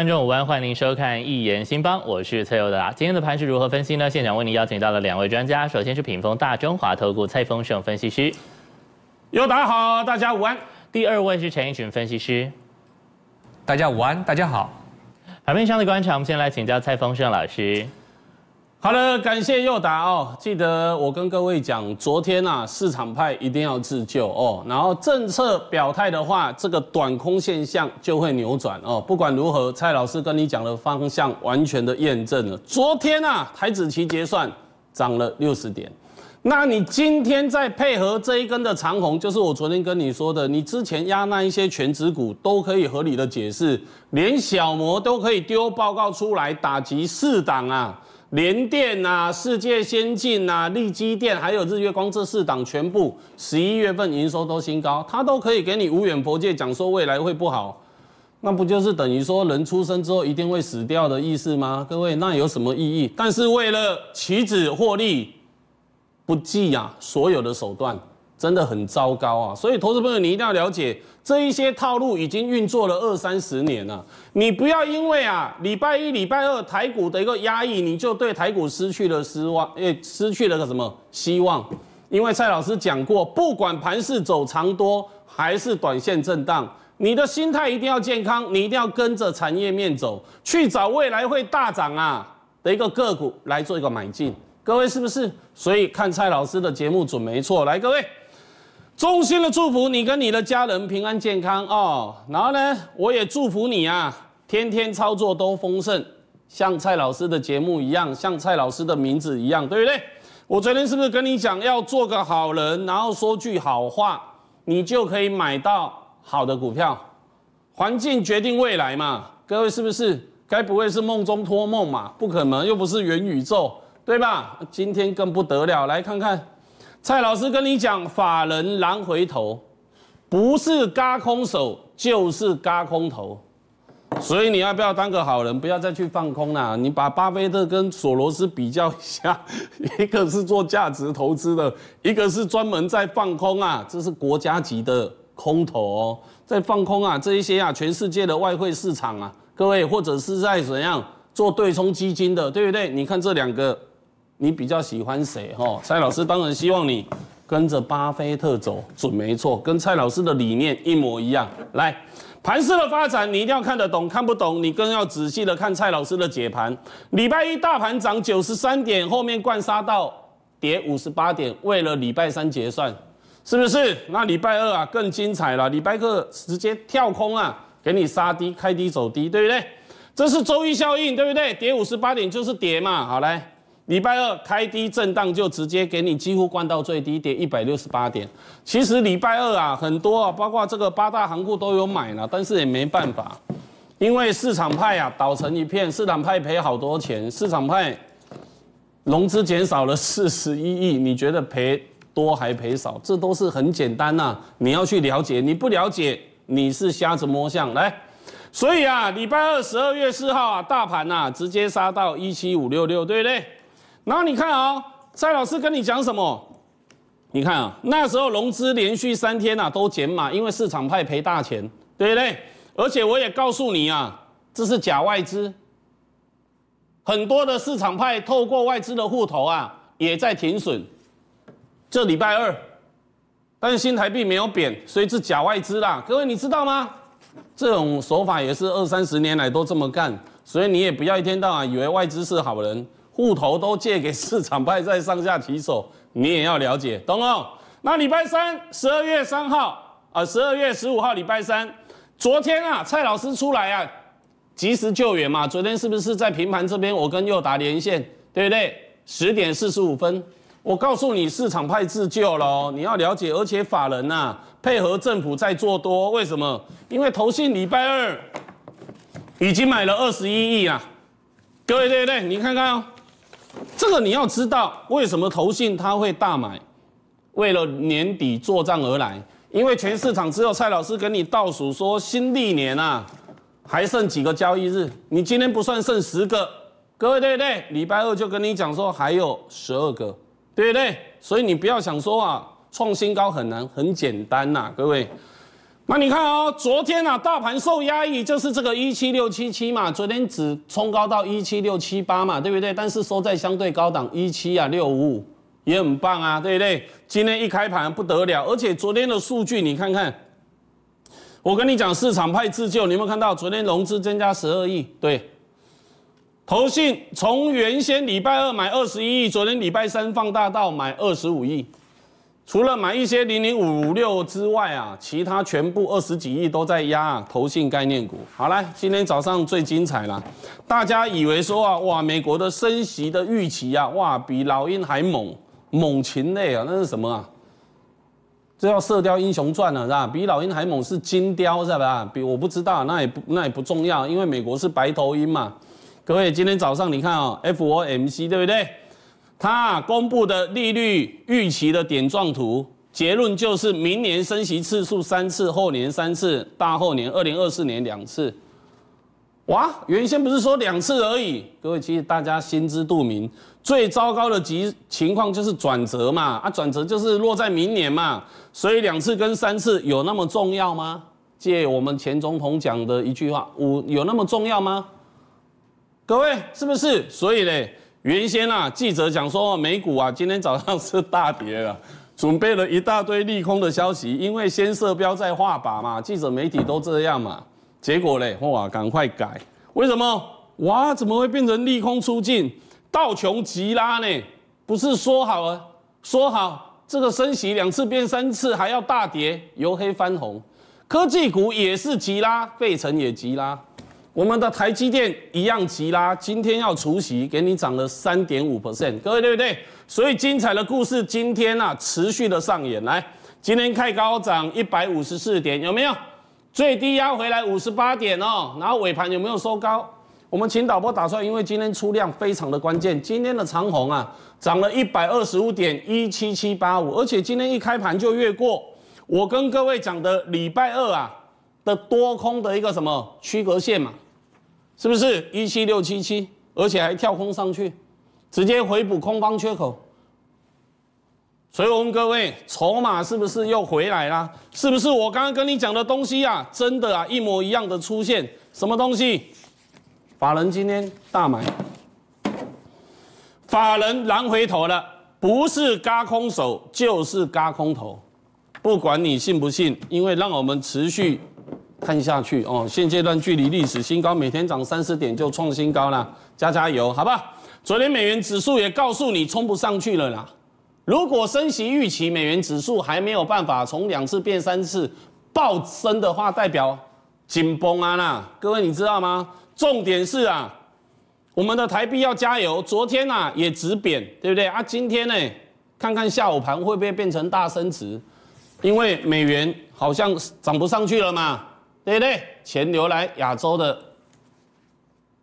观众午安，欢迎您收看《一言兴邦》，我是蔡友达。今天的盘是如何分析呢？现场为您邀请到了两位专家，首先是品峰大中华投顾蔡丰盛分析师，大达好，大家午安；第二位是陈奕群分析师，大家午安，大家好。台面上的观察，我们先来请教蔡丰盛老师。好了，感谢又达哦。记得我跟各位讲，昨天呐，市场派一定要自救哦。然后政策表态的话，这个短空现象就会扭转哦。不管如何，蔡老师跟你讲的方向完全的验证了。昨天呐，台指期结算涨了六十点。那你今天再配合这一根的长红，就是我昨天跟你说的，你之前压那一些全指股都可以合理的解释，连小摩都可以丢报告出来打击四档啊。联电啊，世界先进啊，力基电，还有日月光，这四档全部十一月份营收都新高，他都可以给你无远佛界讲说未来会不好，那不就是等于说人出生之后一定会死掉的意思吗？各位，那有什么意义？但是为了棋子获利，不计呀所有的手段。真的很糟糕啊！所以投资朋友，你一定要了解这一些套路已经运作了二三十年了。你不要因为啊礼拜一、礼拜二台股的一个压抑，你就对台股失去了失望，诶，失去了个什么希望？因为蔡老师讲过，不管盘是走长多还是短线震荡，你的心态一定要健康，你一定要跟着产业面走，去找未来会大涨啊的一个个股来做一个买进。各位是不是？所以看蔡老师的节目准没错。来，各位。衷心的祝福你跟你的家人平安健康哦，然后呢，我也祝福你啊，天天操作都丰盛，像蔡老师的节目一样，像蔡老师的名字一样，对不对？我昨天是不是跟你讲要做个好人，然后说句好话，你就可以买到好的股票？环境决定未来嘛，各位是不是？该不会是梦中托梦嘛？不可能，又不是元宇宙，对吧？今天更不得了，来看看。蔡老师跟你讲，法人难回头，不是嘎空手就是嘎空头，所以你要不要当个好人，不要再去放空啦。你把巴菲特跟索罗斯比较一下，一个是做价值投资的，一个是专门在放空啊，这是国家级的空头在放空啊，这一些啊，全世界的外汇市场啊，各位或者是在怎样做对冲基金的，对不对？你看这两个。你比较喜欢谁？哈，蔡老师当然希望你跟着巴菲特走，准没错，跟蔡老师的理念一模一样。来，盘市的发展你一定要看得懂，看不懂你更要仔细的看蔡老师的解盘。礼拜一大盘涨九十三点，后面灌杀到跌五十八点，为了礼拜三结算，是不是？那礼拜二啊更精彩了，礼拜二直接跳空啊，给你杀低，开低走低，对不对？这是周一效应，对不对？跌五十八点就是跌嘛。好，来。礼拜二开低震荡，就直接给你几乎灌到最低点一百六十八点。其实礼拜二啊，很多啊，包括这个八大行库都有买了，但是也没办法，因为市场派啊倒成一片，市场派赔好多钱，市场派融资减少了 四十一亿，你觉得赔多还赔少？这都是很简单呐，你要去了解，你不了解你是瞎子摸象。来，所以啊，礼拜二十二月四号啊，大盘呐直接杀到一七五六六，对不对？然后你看啊，蔡老师跟你讲什么？你看啊，那时候融资连续三天呐都减码，因为市场派赔大钱，对不对？而且我也告诉你啊，这是假外资，很多的市场派透过外资的户头啊，也在停损。这礼拜二，但是新台币没有贬，所以是假外资啦。各位你知道吗？这种手法也是二三十年来都这么干，所以你也不要一天到晚以为外资是好人。户头都借给市场派在上下提手，你也要了解，懂不懂？那礼拜三十二月三号啊，十二月十五号礼拜三，昨天啊，蔡老师出来啊，及时救援嘛。昨天是不是在平盘这边？我跟佑达连线，对不对？十点四十五分，我告诉你，市场派自救了，你要了解，而且法人呐配合政府在做多，为什么？因为投信礼拜二已经买了二十一亿啊，各位对不对？你看看哦。这个你要知道，为什么投信他会大买？为了年底做账而来，因为全市场只有蔡老师跟你倒数说新历年啊，还剩几个交易日？你今天不算剩十个，各位对不对？礼拜二就跟你讲说还有十二个，对不对？所以你不要想说啊，创新高很难，很简单呐，各位。那你看哦，昨天啊，大盘受压抑，就是这个一七六七七嘛，昨天只冲高到一七六七八嘛，对不对？但是收在相对高档一七啊六五五也很棒啊，对不对？今天一开盘不得了，而且昨天的数据你看看，我跟你讲，市场派自救，你有没有看到？昨天融资增加十二亿，对，投信从原先礼拜二买二十一亿，昨天礼拜三放大到买二十五亿。除了买一些零零五六之外啊，其他全部二十几亿都在压投信概念股。好了，今天早上最精彩了，大家以为说啊，哇，美国的升息的预期啊，哇，比老鹰还猛，猛禽类啊，那是什么啊？这叫《射雕英雄传》了是吧？比老鹰还猛是金雕是吧？比我不知道，那也不那也不重要，因为美国是白头鹰嘛。各位，今天早上你看啊，FOMC 对不对？他公布的利率预期的点状图结论就是明年升息次数三次，后年三次，大后年二零二四年两次。哇，原先不是说两次而已？各位，其实大家心知肚明，最糟糕的极情况就是转折嘛，啊，转折就是落在明年嘛，所以两次跟三次有那么重要吗？借我们前总统讲的一句话，五有那么重要吗？各位是不是？所以嘞。原先啊，记者讲说美股啊，今天早上是大跌了，准备了一大堆利空的消息，因为先射标再画靶嘛，记者媒体都这样嘛。结果嘞，哇，赶快改，为什么？哇，怎么会变成利空出尽，道琼急拉呢？不是说好了，说好这个升息两次变三次，还要大跌由黑翻红，科技股也是急拉，费城也急拉。我们的台积电一样急啦，今天要除夕，给你涨了三点五 percent，各位对不对？所以精彩的故事今天啊持续的上演。来，今天开高涨一百五十四点，有没有？最低压回来五十八点哦，然后尾盘有没有收高？我们请导播打出因为今天出量非常的关键。今天的长虹啊，涨了一百二十五点一七七八五，而且今天一开盘就越过我跟各位讲的礼拜二啊。多空的一个什么区隔线嘛，是不是一七六七七？而且还跳空上去，直接回补空方缺口。所以我问各位，筹码是不是又回来了？是不是我刚刚跟你讲的东西呀？真的啊，一模一样的出现。什么东西？法人今天大买，法人难回头了，不是嘎空手就是嘎空头，不管你信不信，因为让我们持续。看下去哦，现阶段距离历史新高，每天涨三十点就创新高了，加加油，好吧？昨天美元指数也告诉你冲不上去了啦。如果升息预期，美元指数还没有办法从两次变三次暴升的话，代表紧绷啊啦。各位你知道吗？重点是啊，我们的台币要加油。昨天啊也直贬，对不对啊？今天呢，看看下午盘会不会变成大升值，因为美元好像涨不上去了嘛。对对，钱流来亚洲的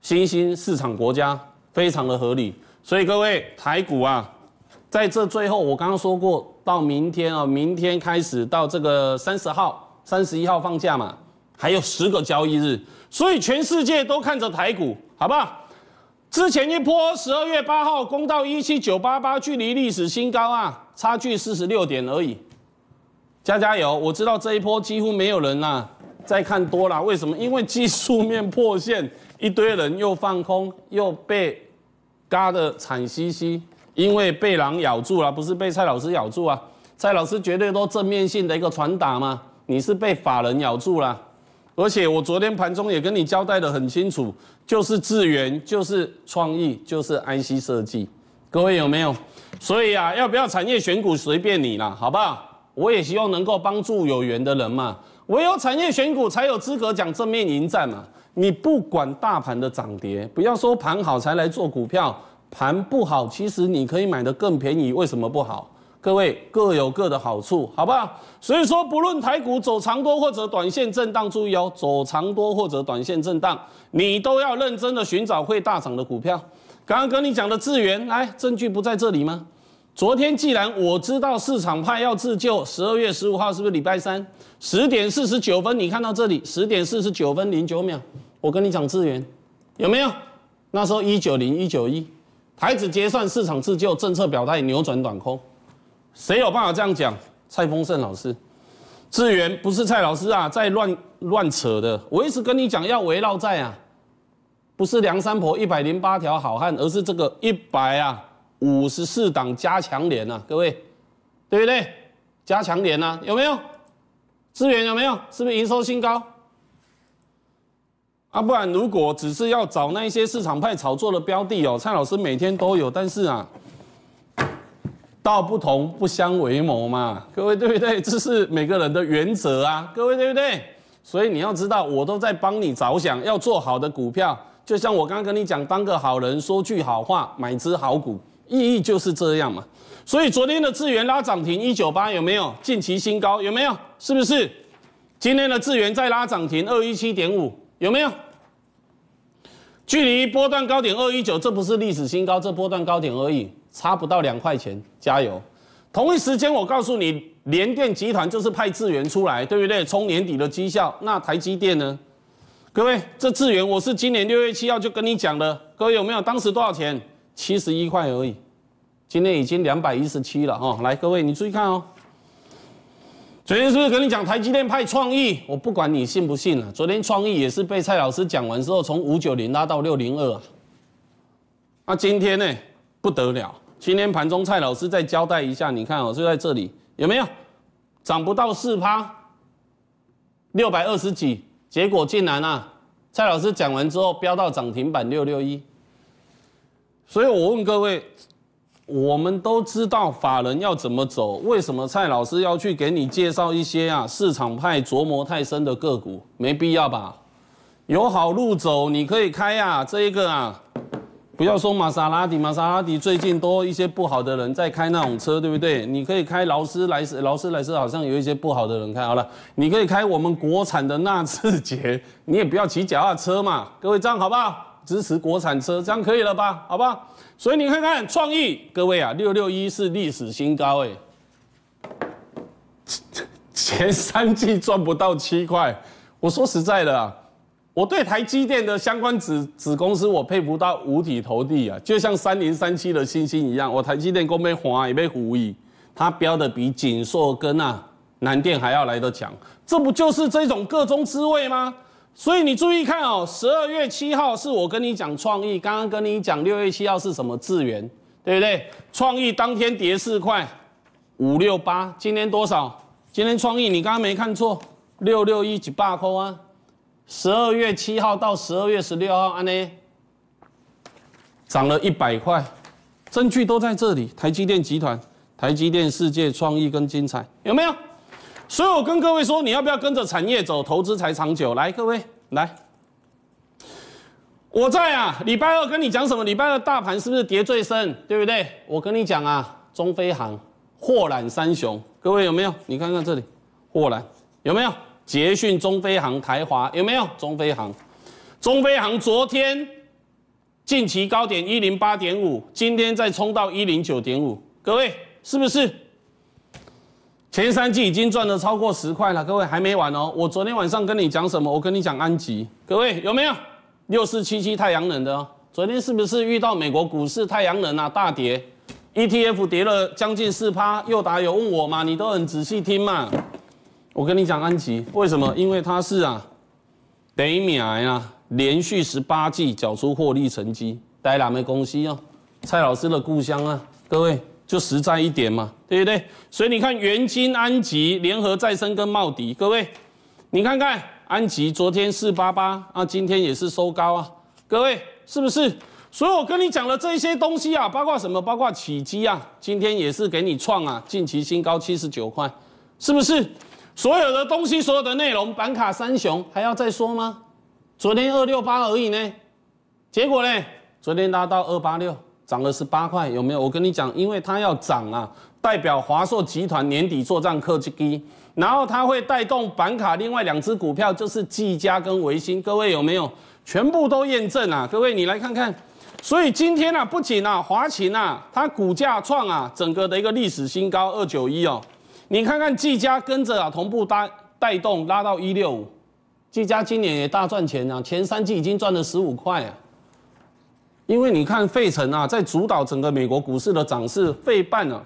新兴市场国家非常的合理，所以各位台股啊，在这最后我刚刚说过，到明天啊，明天开始到这个三十号、三十一号放假嘛，还有十个交易日，所以全世界都看着台股，好不好？之前一波十二月八号攻到一七九八八，距离历史新高啊，差距四十六点而已，加加油！我知道这一波几乎没有人呐。再看多了，为什么？因为技术面破线，一堆人又放空，又被嘎的惨兮兮，因为被狼咬住了，不是被蔡老师咬住啊？蔡老师绝对都正面性的一个传达嘛，你是被法人咬住了，而且我昨天盘中也跟你交代的很清楚，就是智元，就是创意，就是安息设计，各位有没有？所以啊，要不要产业选股随便你啦，好不好？我也希望能够帮助有缘的人嘛。唯有产业选股才有资格讲正面迎战嘛！你不管大盘的涨跌，不要说盘好才来做股票，盘不好，其实你可以买的更便宜，为什么不好？各位各有各的好处，好不好？所以说，不论台股走长多或者短线震荡，注意哦，走长多或者短线震荡，你都要认真的寻找会大涨的股票。刚刚跟你讲的智源，来证据不在这里吗？昨天既然我知道市场派要自救，十二月十五号是不是礼拜三？十点四十九分，你看到这里，十点四十九分零九秒，我跟你讲资源，有没有？那时候一九零一九一，台子结算市场自救政策表态扭转短空，谁有办法这样讲？蔡丰盛老师，资源不是蔡老师啊，在乱乱扯的。我一直跟你讲要围绕在啊，不是梁山伯一百零八条好汉，而是这个一百啊。五十四档加强连呐，各位，对不对？加强连呐，有没有资源？有没有是不是营收新高？啊，不然如果只是要找那一些市场派炒作的标的哦，蔡老师每天都有，但是啊，道不同不相为谋嘛，各位对不对？这是每个人的原则啊，各位对不对？所以你要知道，我都在帮你着想，要做好的股票，就像我刚刚跟你讲，当个好人，说句好话，买只好股。意义就是这样嘛，所以昨天的智源拉涨停一九八有没有近期新高？有没有？是不是？今天的智源再拉涨停二一七点五有没有？距离波段高点二一九，这不是历史新高，这波段高点而已，差不到两块钱，加油！同一时间我告诉你，联电集团就是派智源出来，对不对？冲年底的绩效。那台积电呢？各位，这智源我是今年六月七号就跟你讲了，各位有没有？当时多少钱？七十一块而已，今天已经两百一十七了哦。来，各位你注意看哦。昨天是不是跟你讲台积电派创意？我不管你信不信了。昨天创意也是被蔡老师讲完之后，从五九零拉到六零二啊。那今天呢，不得了。今天盘中蔡老师再交代一下，你看哦，就在这里有没有涨不到四趴？六百二十几，结果竟然啊，蔡老师讲完之后飙到涨停板六六一。所以，我问各位，我们都知道法人要怎么走，为什么蔡老师要去给你介绍一些啊市场派琢磨太深的个股？没必要吧？有好路走，你可以开呀。这一个啊，不要说玛莎拉蒂，玛莎拉蒂最近多一些不好的人在开那种车，对不对？你可以开劳斯莱斯，劳斯莱斯好像有一些不好的人开。好了，你可以开我们国产的纳智捷，你也不要骑脚踏车嘛。各位，这样好不好？支持国产车，这样可以了吧？好吧，所以你看看创意，各位啊，六六一是历史新高哎，前三季赚不到七块，我说实在的，我对台积电的相关子子公司，我佩服到五体投地啊，就像三零三七的星星一样，我台积电公被华也被虎一，它标的比景硕跟啊南电还要来得强，这不就是这种各中滋味吗？所以你注意看哦，十二月七号是我跟你讲创意，刚刚跟你讲六月七号是什么资源，对不对？创意当天跌四块，五六八。今天多少？今天创意你刚刚没看错，六六一几八扣啊？十二月七号到十二月十六号，安呢涨了一百块，证据都在这里。台积电集团，台积电世界创意跟精彩有没有？所以，我跟各位说，你要不要跟着产业走，投资才长久。来，各位，来，我在啊。礼拜二跟你讲什么？礼拜二大盘是不是跌最深？对不对？我跟你讲啊，中飞航货揽三雄，各位有没有？你看看这里，货揽有没有？捷讯、中飞航、台华有没有？中飞航，中飞航昨天近期高点一零八点五，今天再冲到一零九点五，各位是不是？前三季已经赚了超过十块了，各位还没完哦！我昨天晚上跟你讲什么？我跟你讲安吉，各位有没有六四七七太阳能的？昨天是不是遇到美国股市太阳能啊大跌？ETF 跌了将近四趴。又打有问我嘛，你都很仔细听嘛。我跟你讲安吉为什么？因为它是啊北米啊连续十八季缴出获利成绩，呆来没公司哦？蔡老师的故乡啊，各位。就实在一点嘛，对不对？所以你看，元金、安吉、联合再生跟茂迪，各位，你看看安吉昨天四八八啊，今天也是收高啊，各位是不是？所以我跟你讲的这些东西啊，包括什么？包括起基啊，今天也是给你创啊近期新高七十九块，是不是？所有的东西，所有的内容，板卡三雄还要再说吗？昨天二六八而已呢，结果呢，昨天拉到二八六。涨了十八块，有没有？我跟你讲，因为它要涨啊，代表华硕集团年底做账科技低，然后它会带动板卡。另外两只股票就是技嘉跟维新，各位有没有？全部都验证啊！各位你来看看。所以今天啊，不仅啊华勤啊，它股价创啊整个的一个历史新高二九一哦，你看看技嘉跟着啊同步搭带动拉到一六五，技嘉今年也大赚钱啊，前三季已经赚了十五块啊。因为你看费城啊，在主导整个美国股市的涨势，费半啊，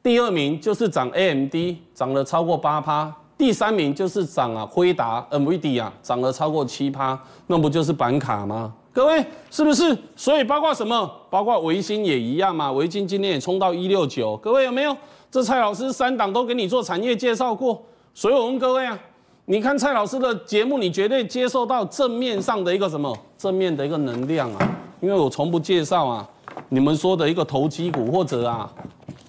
第二名就是涨 AMD，涨了超过八趴，第三名就是涨啊辉达 NVIDIA，涨了超过七趴，那不就是板卡吗？各位是不是？所以包括什么？包括维新也一样嘛，维新今天也冲到一六九，各位有没有？这蔡老师三档都给你做产业介绍过，所以我问各位啊，你看蔡老师的节目，你绝对接受到正面上的一个什么？正面的一个能量啊！因为我从不介绍啊，你们说的一个投机股或者啊，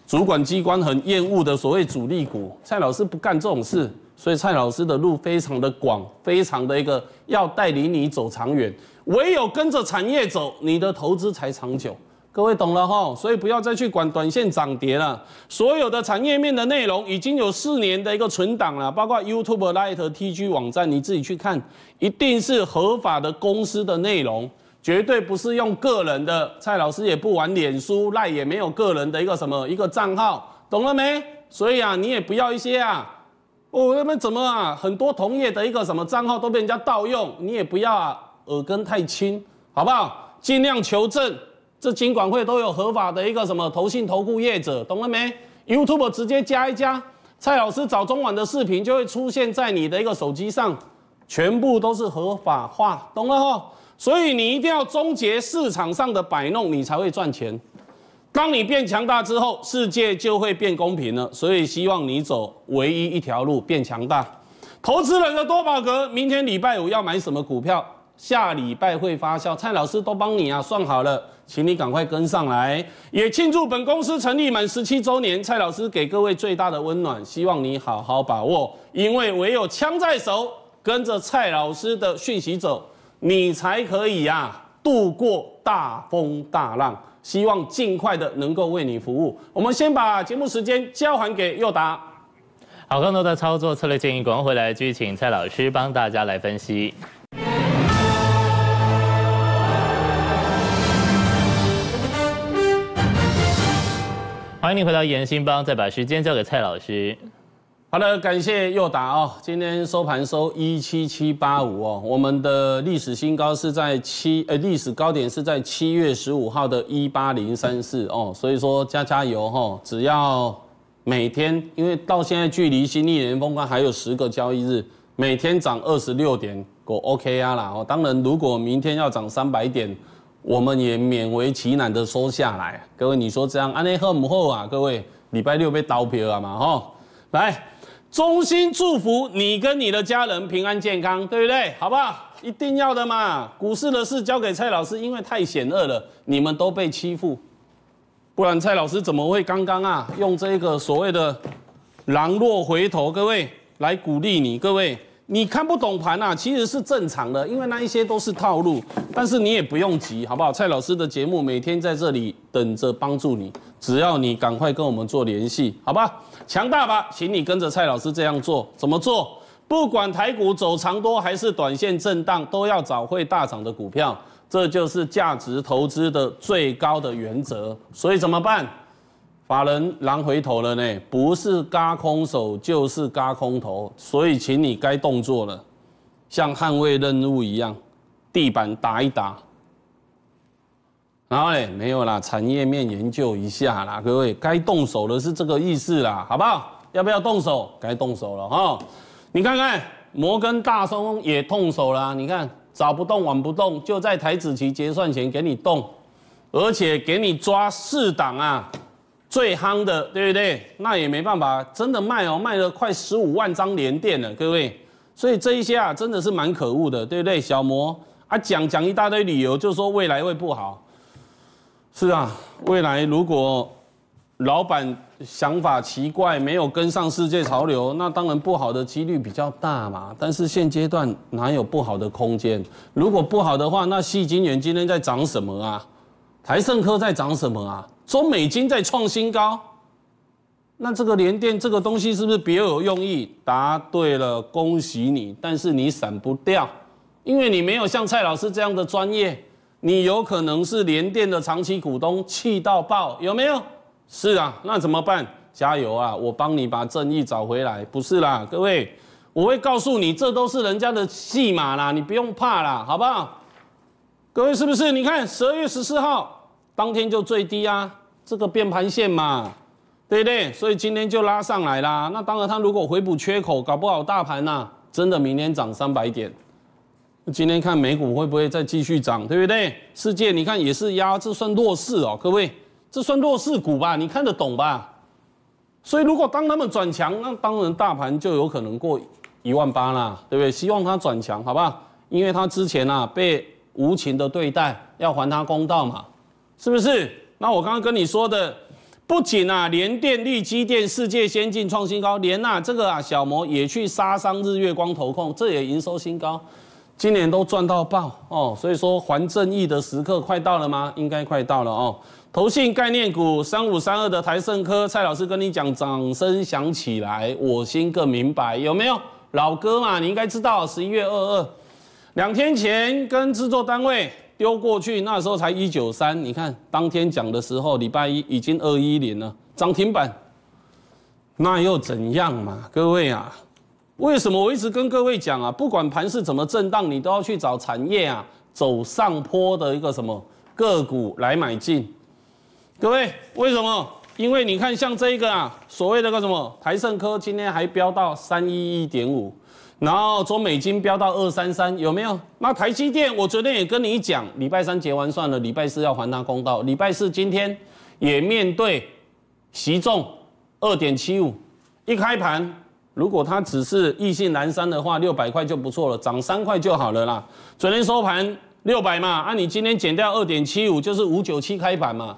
主管机关很厌恶的所谓主力股，蔡老师不干这种事，所以蔡老师的路非常的广，非常的一个要带领你走长远，唯有跟着产业走，你的投资才长久。各位懂了哈，所以不要再去管短线涨跌了，所有的产业面的内容已经有四年的一个存档了，包括 YouTube、Light、TG 网站，你自己去看，一定是合法的公司的内容。绝对不是用个人的，蔡老师也不玩脸书，赖也没有个人的一个什么一个账号，懂了没？所以啊，你也不要一些啊，哦那边怎么啊，很多同业的一个什么账号都被人家盗用，你也不要啊，耳根太清，好不好？尽量求证，这金管会都有合法的一个什么投信投顾业者，懂了没？YouTube 直接加一加，蔡老师早中晚的视频就会出现在你的一个手机上。全部都是合法化，懂了哈？所以你一定要终结市场上的摆弄，你才会赚钱。当你变强大之后，世界就会变公平了。所以希望你走唯一一条路，变强大。投资人的多宝格，明天礼拜五要买什么股票？下礼拜会发酵。蔡老师都帮你啊，算好了，请你赶快跟上来。也庆祝本公司成立满十七周年。蔡老师给各位最大的温暖，希望你好好把握，因为唯有枪在手。跟着蔡老师的讯息走，你才可以呀度过大风大浪。希望尽快的能够为你服务。我们先把节目时间交还给佑达。好，更多的操作策略建议，广回来续请蔡老师帮大家来分析。欢迎回到延兴邦，再把时间交给蔡老师。好的，感谢又达哦。今天收盘收一七七八五哦，我们的历史新高是在七呃历史高点是在七月十五号的一八零三四哦，所以说加加油哦，只要每天，因为到现在距离新历年风关还有十个交易日，每天涨二十六点够 OK 啊啦哦。当然，如果明天要涨三百点，我们也勉为其难的收下来。各位，你说这样安尼好不好啊？各位，礼拜六被刀票了嘛哈，来。衷心祝福你跟你的家人平安健康，对不对？好不好？一定要的嘛！股市的事交给蔡老师，因为太险恶了，你们都被欺负，不然蔡老师怎么会刚刚啊用这个所谓的狼若回头，各位来鼓励你。各位，你看不懂盘啊，其实是正常的，因为那一些都是套路，但是你也不用急，好不好？蔡老师的节目每天在这里。等着帮助你，只要你赶快跟我们做联系，好吧？强大吧，请你跟着蔡老师这样做，怎么做？不管台股走长多还是短线震荡，都要找会大涨的股票，这就是价值投资的最高的原则。所以怎么办？法人狼回头了呢？不是嘎空手就是嘎空头，所以请你该动作了，像捍卫任务一样，地板打一打。然后嘞，没有啦，产业面研究一下啦，各位该动手的是这个意思啦，好不好？要不要动手？该动手了哈！你看看摩根大通也动手啦，你看早不动晚不动，就在台子期结算前给你动，而且给你抓四档啊，最夯的，对不对？那也没办法，真的卖哦，卖了快十五万张连电了，各位，所以这一些啊，真的是蛮可恶的，对不对？小摩啊，讲讲一大堆理由，就说未来会不好。是啊，未来如果老板想法奇怪，没有跟上世界潮流，那当然不好的几率比较大嘛。但是现阶段哪有不好的空间？如果不好的话，那戏金源今天在涨什么啊？台盛科在涨什么啊？中美金在创新高，那这个联电这个东西是不是别有用意？答对了，恭喜你，但是你闪不掉，因为你没有像蔡老师这样的专业。你有可能是联电的长期股东，气到爆有没有？是啊，那怎么办？加油啊！我帮你把正义找回来。不是啦，各位，我会告诉你，这都是人家的戏码啦，你不用怕啦，好不好？各位是不是？你看十二月十四号当天就最低啊，这个变盘线嘛，对不对？所以今天就拉上来啦。那当然，它如果回补缺口，搞不好大盘呐，真的明天涨三百点。今天看美股会不会再继续涨，对不对？世界你看也是压，这算弱势哦，可不可以？这算弱势股吧？你看得懂吧？所以如果当他们转强，那当然大盘就有可能过一万八啦，对不对？希望它转强，好吧？因为它之前啊被无情的对待，要还它公道嘛，是不是？那我刚刚跟你说的，不仅啊，连电力、机电世界先进创新高，连啊这个啊小摩也去杀伤日月光投控，这也营收新高。今年都赚到爆哦，所以说还正义的时刻快到了吗？应该快到了哦。投信概念股三五三二的台盛科，蔡老师跟你讲，掌声响起来，我心更明白有没有？老哥嘛，你应该知道，十一月二二两天前跟制作单位丢过去，那时候才一九三，你看当天讲的时候，礼拜一已经二一零了，涨停板，那又怎样嘛？各位啊。为什么我一直跟各位讲啊？不管盘是怎么震荡，你都要去找产业啊，走上坡的一个什么个股来买进。各位，为什么？因为你看，像这一个啊，所谓的个什么台盛科，今天还飙到三一一点五，然后中美金飙到二三三，有没有？那台积电，我昨天也跟你讲，礼拜三结完算了，礼拜四要还他公道。礼拜四今天也面对，习重二点七五，一开盘。如果它只是意兴阑珊的话，六百块就不错了，涨三块就好了啦。昨天收盘六百嘛，啊，你今天减掉二点七五，就是五九七开板嘛。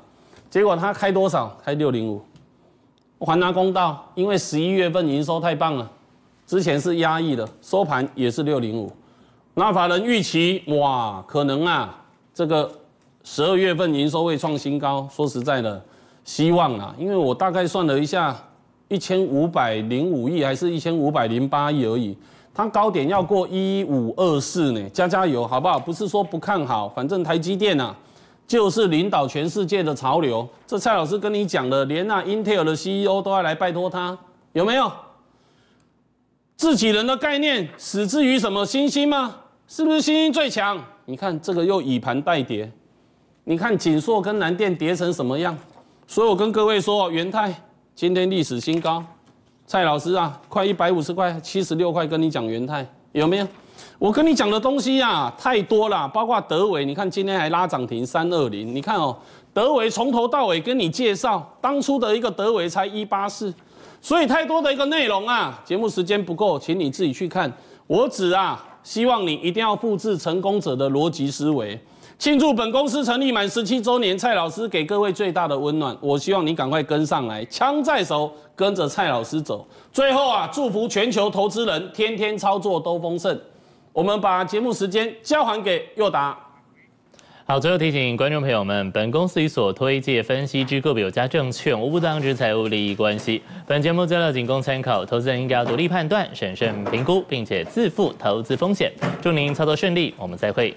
结果它开多少？开六零五，还拿公道，因为十一月份营收太棒了，之前是压抑的，收盘也是六零五。那法人预期哇，可能啊，这个十二月份营收会创新高。说实在的，希望啊，因为我大概算了一下。一千五百零五亿还是一千五百零八亿而已，它高点要过一五二四呢，加加油好不好？不是说不看好，反正台积电呐，就是领导全世界的潮流。这蔡老师跟你讲了，连那 Intel 的 CEO 都要来拜托他，有没有？自己人的概念，死志于什么星星吗？是不是星星最强？你看这个又以盘代叠，你看锦硕跟南电叠成什么样？所以我跟各位说，元泰。今天历史新高，蔡老师啊，快一百五十块，七十六块，跟你讲元泰有没有？我跟你讲的东西呀，太多了，包括德伟，你看今天还拉涨停三二零，你看哦，德伟从头到尾跟你介绍，当初的一个德伟才一八四，所以太多的一个内容啊，节目时间不够，请你自己去看，我只啊希望你一定要复制成功者的逻辑思维。庆祝本公司成立满十七周年，蔡老师给各位最大的温暖。我希望你赶快跟上来，枪在手，跟着蔡老师走。最后啊，祝福全球投资人天天操作都丰盛。我们把节目时间交还给佑达。好，最后提醒观众朋友们，本公司所推介、分析之个别有价证券，无不当之财务利益关系。本节目资料仅供参考，投资人应该独立判断、审慎评估，并且自负投资风险。祝您操作顺利，我们再会。